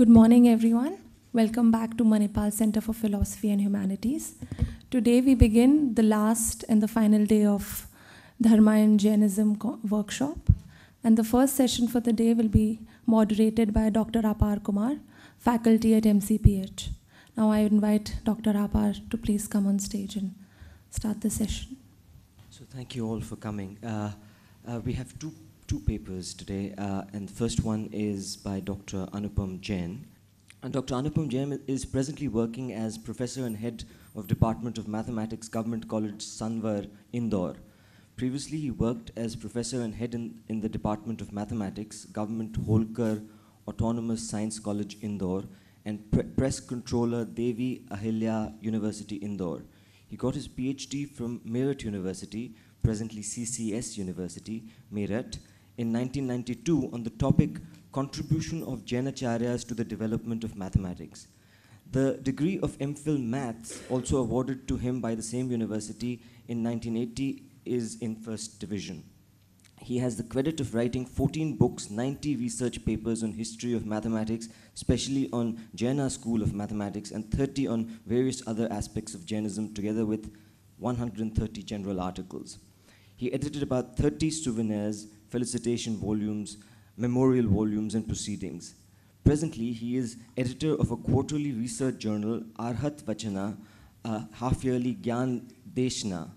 Good morning, everyone. Welcome back to Manipal Center for Philosophy and Humanities. Today we begin the last and the final day of Dharma and Jainism workshop. And the first session for the day will be moderated by Dr. Apar Kumar, faculty at MCPH. Now I invite Dr. Apar to please come on stage and start the session. So thank you all for coming. Uh, uh, we have two two papers today, uh, and the first one is by Dr. Anupam Jain. And Dr. Anupam Jain is presently working as professor and head of Department of Mathematics, Government College, Sanwar, Indore. Previously, he worked as professor and head in, in the Department of Mathematics, Government Holkar Autonomous Science College, Indore, and pre press controller Devi Ahilya University, Indore. He got his PhD from Meerut University, presently CCS University, Meerut, in 1992 on the topic Contribution of Jainacharyas to the Development of Mathematics. The degree of MPhil Maths, also awarded to him by the same university in 1980, is in first division. He has the credit of writing 14 books, 90 research papers on history of mathematics, especially on Jaina school of mathematics, and 30 on various other aspects of Jainism, together with 130 general articles. He edited about 30 souvenirs felicitation volumes, memorial volumes, and proceedings. Presently, he is editor of a quarterly research journal, Arhat Vachana, uh, half-yearly Gyan Deshna,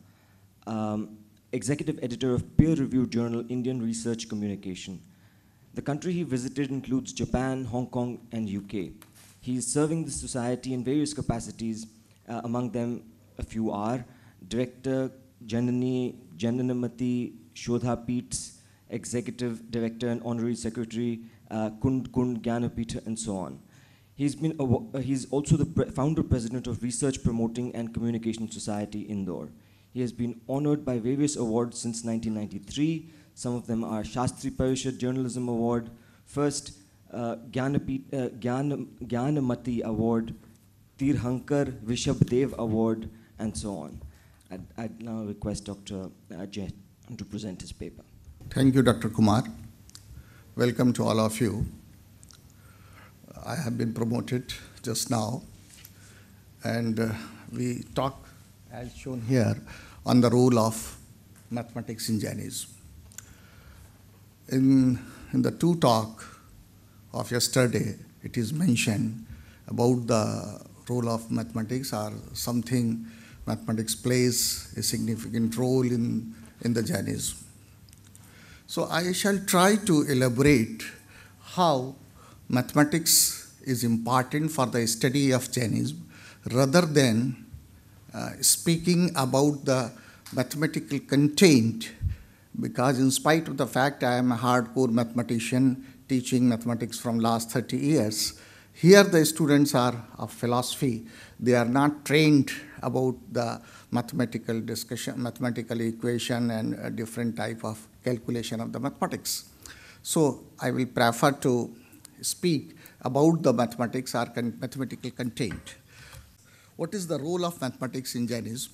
um, executive editor of peer-reviewed journal Indian Research Communication. The country he visited includes Japan, Hong Kong, and UK. He is serving the society in various capacities, uh, among them a few are Director Janani Jananamati Shodha Peets, Executive Director and Honorary Secretary, uh, Kund Kund Gyanapita, and so on. He's, been uh, he's also the pre founder president of Research Promoting and Communication Society, Indore. He has been honored by various awards since 1993. Some of them are Shastri Parishad Journalism Award, first uh, Gyanapi, uh, Award, Tirhankar Vishabdev Award, and so on. I'd, I'd now request Dr. Ajay uh, to present his paper. Thank you, Dr. Kumar. Welcome to all of you. I have been promoted just now, and uh, we talk, as shown here, on the role of mathematics in Jainism. In, in the two talk of yesterday, it is mentioned about the role of mathematics or something mathematics plays a significant role in, in the Jainism. So I shall try to elaborate how mathematics is important for the study of Jainism rather than uh, speaking about the mathematical content because in spite of the fact I am a hardcore mathematician teaching mathematics from last 30 years, here the students are of philosophy. They are not trained about the mathematical discussion, mathematical equation and different type of calculation of the mathematics. So I will prefer to speak about the mathematics or con mathematical content. What is the role of mathematics in Jainism?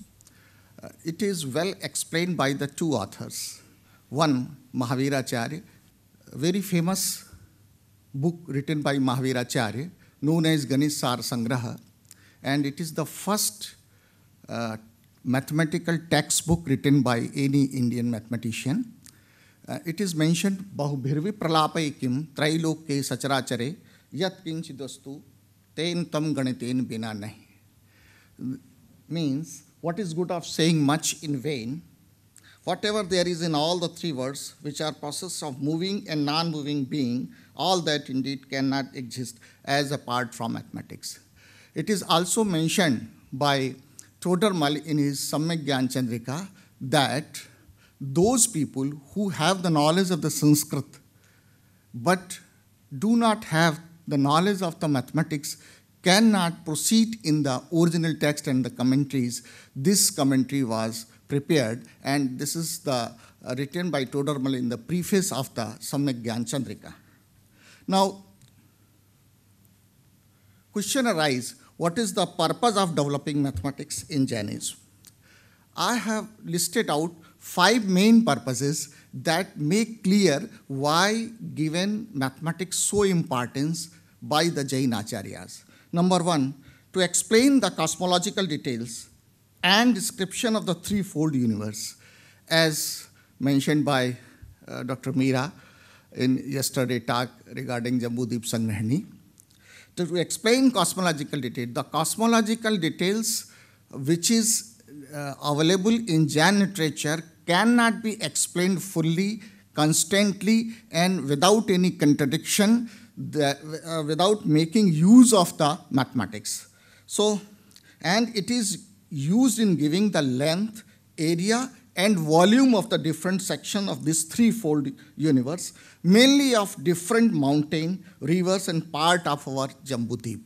Uh, it is well explained by the two authors. One, Mahavira Mahaviracharya, very famous book written by Mahavira Mahaviracharya, known as Ganisar Sangraha, and it is the first uh, mathematical textbook written by any Indian mathematician. Uh, it is mentioned bahubhirvi pralapaye kim trailoke sacharachare yat kinchidastu ten means what is good of saying much in vain whatever there is in all the three worlds which are process of moving and non-moving being all that indeed cannot exist as apart from mathematics it is also mentioned by Todermal in his Samyak Gyan Chandrika that those people who have the knowledge of the Sanskrit but do not have the knowledge of the mathematics cannot proceed in the original text and the commentaries. This commentary was prepared and this is the, uh, written by Todarmal in the preface of the Samyak Gyanchandrika. Chandrika. Now, question arises, what is the purpose of developing mathematics in Jainism? I have listed out five main purposes that make clear why given mathematics so importance by the Jain Acharyas. Number one, to explain the cosmological details and description of the threefold universe, as mentioned by uh, Dr. Meera in yesterday talk regarding Jambudip Sangrahani. To explain cosmological details, the cosmological details which is uh, available in Jain literature cannot be explained fully, constantly, and without any contradiction, uh, without making use of the mathematics. So, and it is used in giving the length, area, and volume of the different section of this threefold universe, mainly of different mountain, rivers, and part of our Jambu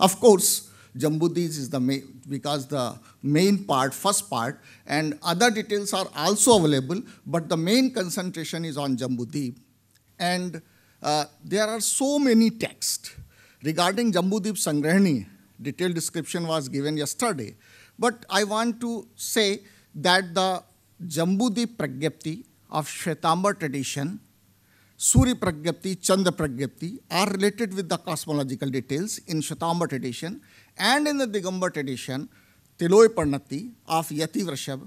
Of course, Jambudis is the main, because the main part, first part, and other details are also available, but the main concentration is on Jambudeep. And uh, there are so many texts regarding Jambudeep Sangrahani. Detailed description was given yesterday. But I want to say that the Jambudeep Pragyapti of Shwetambar tradition Suri Pragyapti, Chanda Pragyapti are related with the cosmological details in Shatamba tradition and in the Digambar tradition, Tiloy Parnati of Yati Vrashab,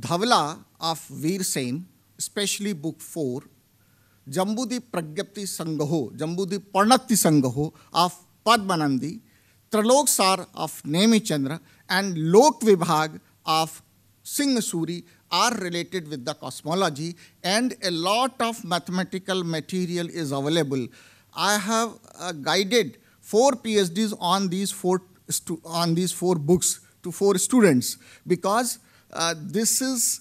Dhavla of Veer Sen, especially book 4, Jambudi Pragyapti Sangaho, Jambudi Parnati Sangaho of Padmanandi, Tralok Sar of Nemichandra, and Lok Vibhag of Singh Suri are related with the cosmology and a lot of mathematical material is available. I have uh, guided four PhDs on these four, on these four books to four students because uh, this is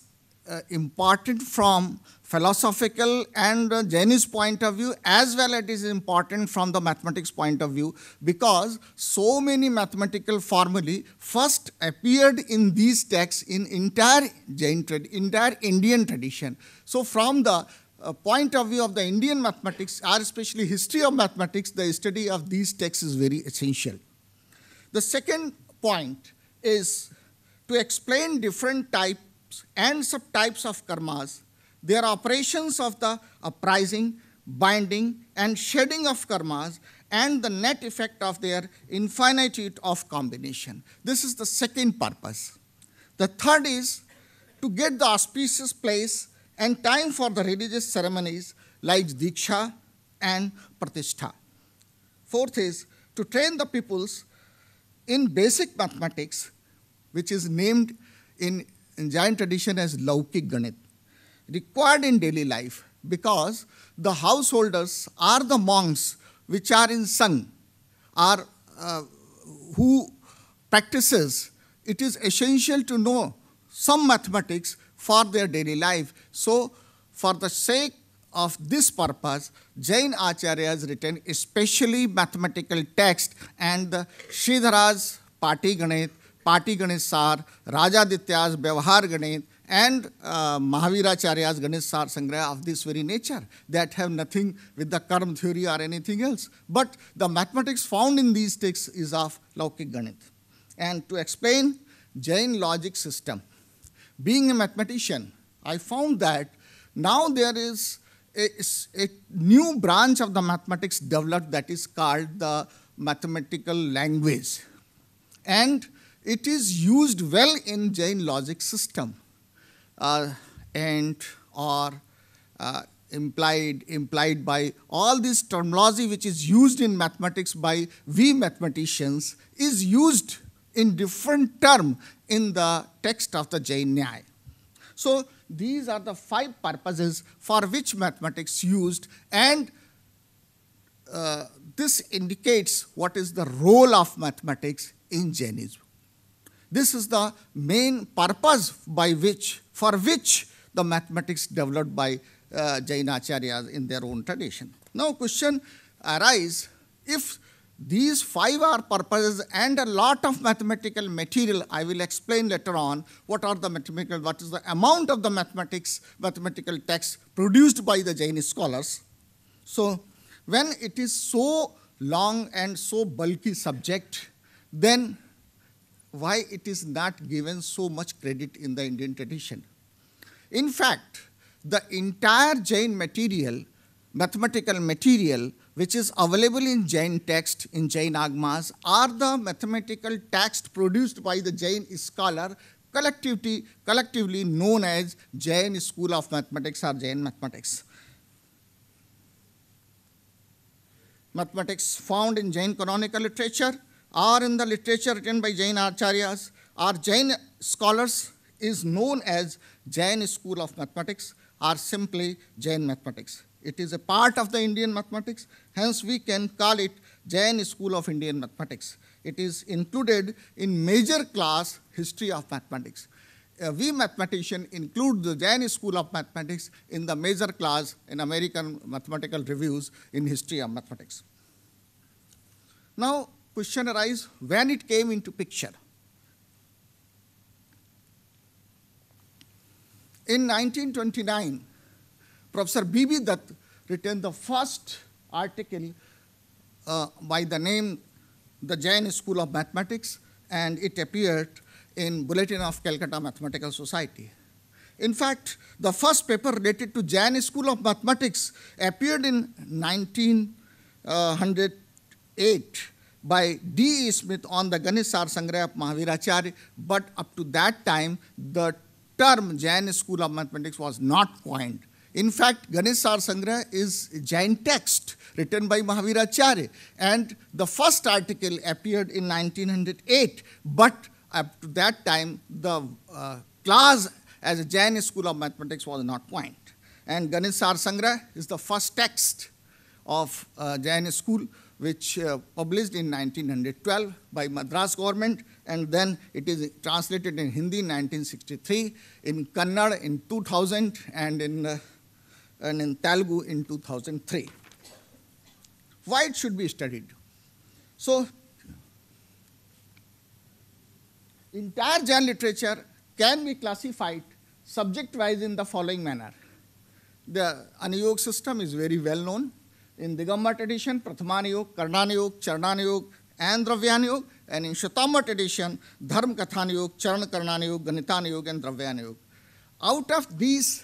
uh, important from philosophical and uh, Jainist point of view as well it is important from the mathematics point of view because so many mathematical formulae first appeared in these texts in entire Jain trad entire Indian tradition. So from the uh, point of view of the Indian mathematics, or especially history of mathematics, the study of these texts is very essential. The second point is to explain different types and subtypes of karmas, their operations of the uprising, binding, and shedding of karmas, and the net effect of their infinitude of combination. This is the second purpose. The third is to get the auspicious place and time for the religious ceremonies like Diksha and Pratishtha. Fourth is to train the pupils in basic mathematics, which is named in, in Jain tradition as Laukik Ganit, required in daily life because the householders are the monks which are in Sangh, are, uh, who practices, it is essential to know some mathematics for their daily life. So, for the sake of this purpose, Jain Acharya has written especially mathematical text and the Sridhara's Patiganit, Patiganit Sar, Rajaditya's Vyavahar Ganit, and uh, Mahaviracharya's Ganit Sar Sangraha of this very nature that have nothing with the karma theory or anything else. But the mathematics found in these texts is of Laukik Ganit. And to explain Jain logic system, being a mathematician, I found that now there is a, a new branch of the mathematics developed that is called the mathematical language. And it is used well in Jain logic system uh, and or uh, implied implied by all this terminology which is used in mathematics by we mathematicians is used in different term in the text of the Jain Nyaya. So these are the five purposes for which mathematics used and uh, this indicates what is the role of mathematics in Jainism. This is the main purpose by which, for which the mathematics developed by uh, Jain acharyas in their own tradition. Now question arises, if these five are purposes and a lot of mathematical material. I will explain later on what are the mathematical, what is the amount of the mathematics, mathematical text produced by the Jain scholars. So when it is so long and so bulky subject, then why it is not given so much credit in the Indian tradition? In fact, the entire Jain material, mathematical material which is available in Jain text, in Jain Agmas, are the mathematical text produced by the Jain scholar collectively, collectively known as Jain School of Mathematics or Jain Mathematics. Mathematics found in Jain canonical literature or in the literature written by Jain Acharyas or Jain scholars is known as Jain School of Mathematics or simply Jain Mathematics. It is a part of the Indian mathematics, hence we can call it Jain School of Indian Mathematics. It is included in major class History of Mathematics. Uh, we mathematicians include the Jain School of Mathematics in the major class in American Mathematical Reviews in History of Mathematics. Now, question arises when it came into picture. In 1929, Professor B.B. Dutt written the first article uh, by the name The Jain School of Mathematics, and it appeared in Bulletin of Calcutta Mathematical Society. In fact, the first paper related to Jain School of Mathematics appeared in 1908 by D. E. Smith on the Ganeshar Sangraya of but up to that time, the term Jain School of Mathematics was not coined. In fact, Sar Sangra is a giant text written by Mahavira Mahaviracharya, and the first article appeared in 1908. But up to that time, the uh, class as a Jain school of mathematics was not coined. And Sar Sangra is the first text of uh, Jain school, which uh, published in 1912 by Madras government, and then it is translated in Hindi in 1963, in Kannada in 2000, and in uh, and in Telugu in 2003. Why it should be studied? So, entire Jain literature can be classified subject-wise in the following manner. The Aniyog system is very well known. In Digamba tradition, Prathamaniyog, Karnaniyog, Charnaniyog, and Dravyaniyog, and in Shatamba tradition, Dharma Kathaniyog, Charan Karnaniyog, Ganitaniyog, and Dravyaniyog. Out of these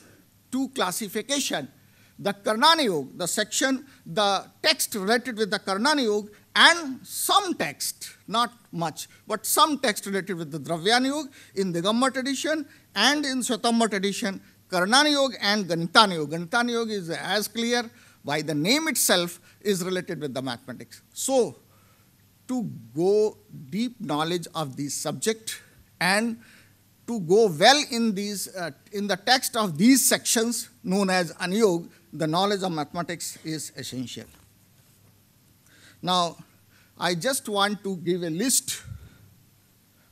two classification. The Karnana Yoga, the section, the text related with the Karnana Yoga and some text, not much, but some text related with the Dravyana Yoga in the Gamma tradition and in Svatamba tradition, Karnana Yoga and Ganitana Yoga. Ganitana Yoga is as clear by the name itself is related with the mathematics. So, to go deep knowledge of the subject and to go well in, these, uh, in the text of these sections known as Anuyog, the knowledge of mathematics is essential. Now, I just want to give a list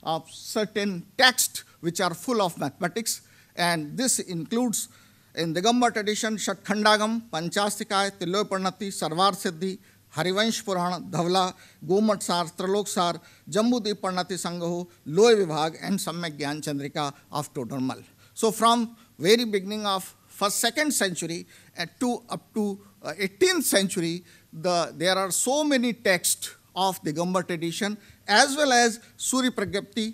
of certain texts which are full of mathematics, and this includes in the Gamba tradition, Shatkhanda Gam, Panchastikaya, Tilopanati, Sarvar Siddhi, Harivansh पुराण धवला गोमठ सार त्रिलोक सार जम्बूदीप प्रणति संघ हो लोय विभाग and Samyak Gyan Chandrika of Todarmal so from very beginning of first second century eight to up to eighteen century the there are so many text of Digambar tradition as well as Surya Pragyapti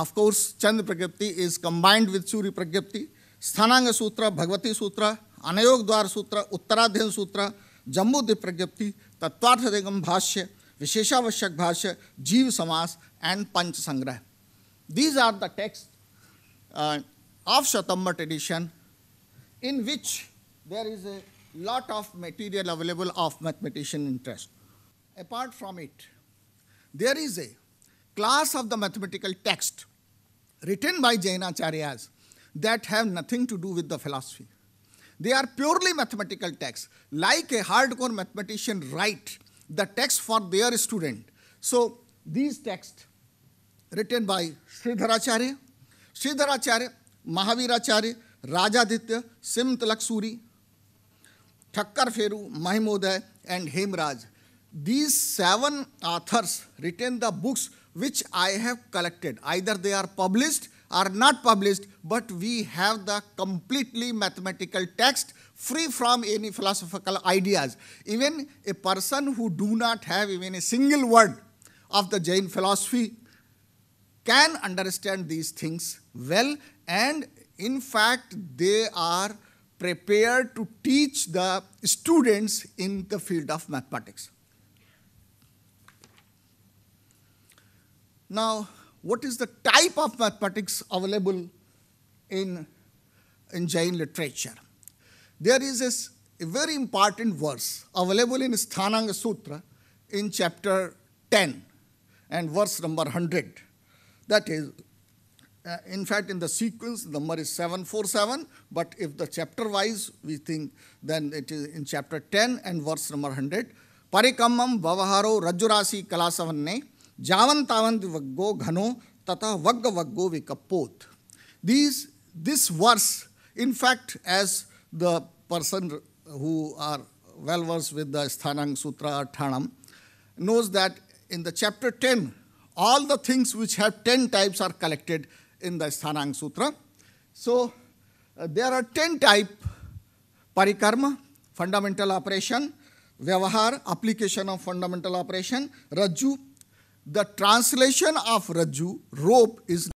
of course Chandra Pragyapti is combined with Surya Pragyapti Sthanang Sutra Bhagavati सूत्र अनयोग द्वार सूत्र उत्तराध्ययन सूत्र जम्बू द्वीप प्रज्ञप्ति तत्वार्थदिगम भाष्य विशेषावश्यक भाष्य Jeev Samas, and panch sangrah these are the texts uh, of shatambar tradition in which there is a lot of material available of mathematician interest apart from it there is a class of the mathematical text written by Jaina jainacharyas that have nothing to do with the philosophy They are purely mathematical texts. Like a hardcore mathematician write the text for their student. So these texts written by Sridharacharya, Sridharacharya, Mahaviracharya, Rajaditya, laksuri Thakkar Feru, Mahimodaya, and Hemraj. These seven authors written the books which I have collected. Either they are published are not published, but we have the completely mathematical text free from any philosophical ideas. Even a person who do not have even a single word of the Jain philosophy can understand these things well and in fact they are prepared to teach the students in the field of mathematics. Now, what is the type of mathematics available in, in Jain literature. There is a, a very important verse available in Sthananga Sutra in chapter 10 and verse number 100. That is, uh, in fact, in the sequence, the number is 747, but if the chapter wise we think, then it is in chapter 10 and verse number 100. Parikamam Bhavaharo Rajurasi Kalasavanne जावन तावंत वग्गो घनो तथा वग्ग वग्गो विकपोत this this verse in fact as the person who are well verse with the Sthanang Sutra Athanam knows that in the chapter ten all the things which have ten types are collected in the Sthanang Sutra so there are ten type परिकर्म fundamental operation व्यवहार application of fundamental operation रज्जू The translation of Raju, rope, is